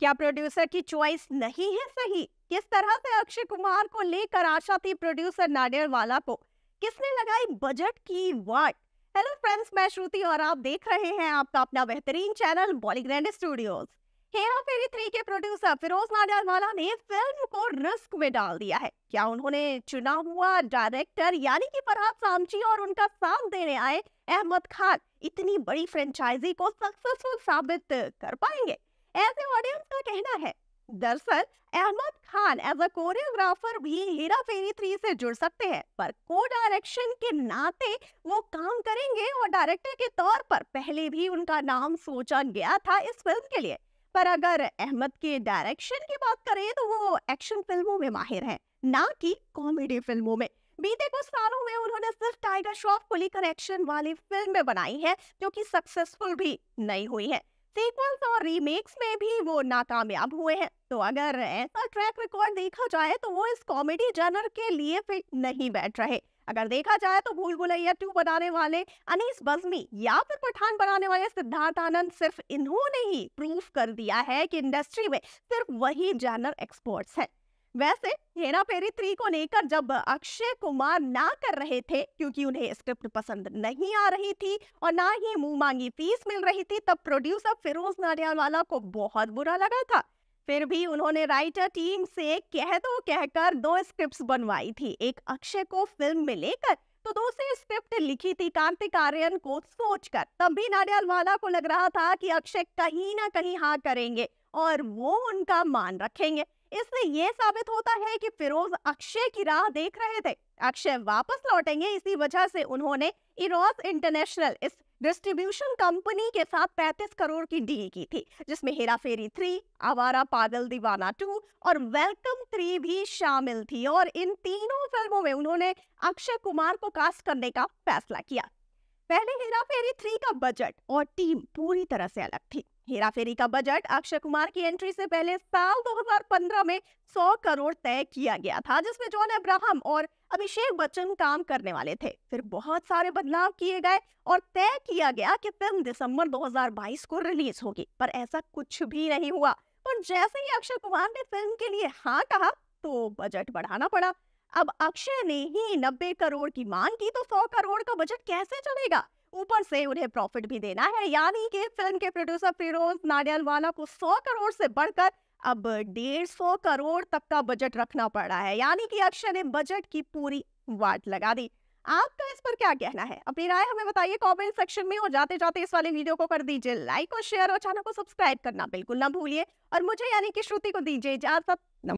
क्या प्रोड्यूसर की चॉइस नहीं है सही किस तरह से अक्षय कुमार को लेकर आशा थी प्रोड्यूसर नाडियर वाला को किसने लगाई बजट की वाट हेलो फ्रेंड्स मैं श्रुति और आप देख रहे हैं आपका अपना बेहतरीन channel Bollygrand studios Hera Pheri three के प्रोड्यूसर फिरोज वाला ने फिल्म को रिस्क में डाल दिया है क्या उन्होंने चुना हुआ डायरेक्टर यानी कि फरहाद सामची और उनका साथ देने आए अहमद खान इतनी बड़ी फ्रेंचाइजी को सक्सेसफुल साबित कर पाएंगे ऐसे ऑडियंस का कहना है दरअसल Ahmed Khan as a choreographer भी हीरा फेरी थ्री से जुड़ सकते हैं पर को डायरेक्शन के नाते वो काम करेंगे और डायरेक्टर के तौर पर पहले भी उनका नाम सोचा गया था इस फिल्म के लिए पर अगर अहमद के डायरेक्शन की बात करें तो वो एक्शन फिल्मों में माहिर हैं ना कि कॉमेडी फिल्मों में बीते कुछ सालों में उन्होंने सिर्फ टाइगर श्रॉफ को लेकर एक्शन वाली फिल्में बनाई है जो कि सक्सेसफुल भी नहीं हुई है सीक्वल्स और रीमेक्स में भी वो नाकामयाब हुए हैं तो अगर ऐसा ट्रैक रिकॉर्ड देखा जाए तो वो इस कॉमेडी जनर के लिए फिट नहीं बैठ रहे अगर देखा जाए तो भूल भुलैया टू बनाने वाले अनीस बजमी या फिर पठान बनाने वाले सिद्धार्थ आनंद सिर्फ इन्होंने ही प्रूफ कर दिया है कि इंडस्ट्री में सिर्फ वही जानर एक्सपर्ट्स हैं वैसे हेरा फेरी थ्री को लेकर जब अक्षय कुमार ना कर रहे थे क्योंकि उन्हें स्क्रिप्ट पसंद नहीं आ रही थी और ना ही मुंह मांगी फीस मिल रही थी तब प्रोड्यूसर फिरोज नाडियालवाला को बहुत बुरा लगा था फिर भी उन्होंने राइटर टीम से कह दो कहकर दो स्क्रिप्ट्स बनवाई थी एक अक्षय को फिल्म में लेकर तो दूसरी स्क्रिप्ट लिखी थी कांतिक आर्यन को सोचकर तब भी नाडियालवाला को लग रहा था कि अक्षय कहीं ना कहीं हाँ करेंगे और वो उनका मान रखेंगे इससे ये साबित होता है कि फिरोज अक्षय की राह देख रहे थे अक्षय वापस लौटेंगे इसी वजह से उन्होंने इरोस इंटरनेशनल इस डिस्ट्रीब्यूशन कंपनी के साथ 35 करोड़ की डील की थी जिसमें हेरा फेरी थ्री आवारा पागल दीवाना टू और वेलकम थ्री भी शामिल थी और इन तीनों फिल्मों में उन्होंने अक्षय कुमार को कास्ट करने का फैसला किया पहले हेरा फेरी थ्री का बजट और टीम पूरी तरह से अलग थी हेरा फेरी का बजट अक्षय कुमार की एंट्री से पहले साल 2015 में 100 करोड़ तय किया गया था जिसमें जॉन अब्राहम और अभिषेक बच्चन काम करने वाले थे फिर बहुत सारे बदलाव किए गए और तय किया गया कि फिल्म दिसंबर 2022 को रिलीज होगी पर ऐसा कुछ भी नहीं हुआ पर जैसे ही अक्षय कुमार ने फिल्म के लिए हाँ कहा तो बजट बढ़ाना पड़ा अब अक्षय ने ही नब्बे करोड़ की मांग की तो सौ करोड़ का बजट कैसे चलेगा ऊपर से उन्हें प्रॉफिट भी देना है यानी कि फिल्म के प्रोड्यूसर फिरोज नाडियालवाला को सौ करोड़ से बढ़कर अब डेढ़ सौ करोड़ तक का बजट रखना पड़ रहा है यानी कि अक्षय ने बजट की पूरी वाट लगा दी आपका इस पर क्या कहना है अपनी राय हमें बताइए कमेंट सेक्शन में और जाते जाते इस वाले वीडियो को कर दीजिए लाइक और शेयर और चैनल को सब्सक्राइब करना बिल्कुल ना भूलिए और मुझे यानी कि श्रुति को दीजिए इजाजत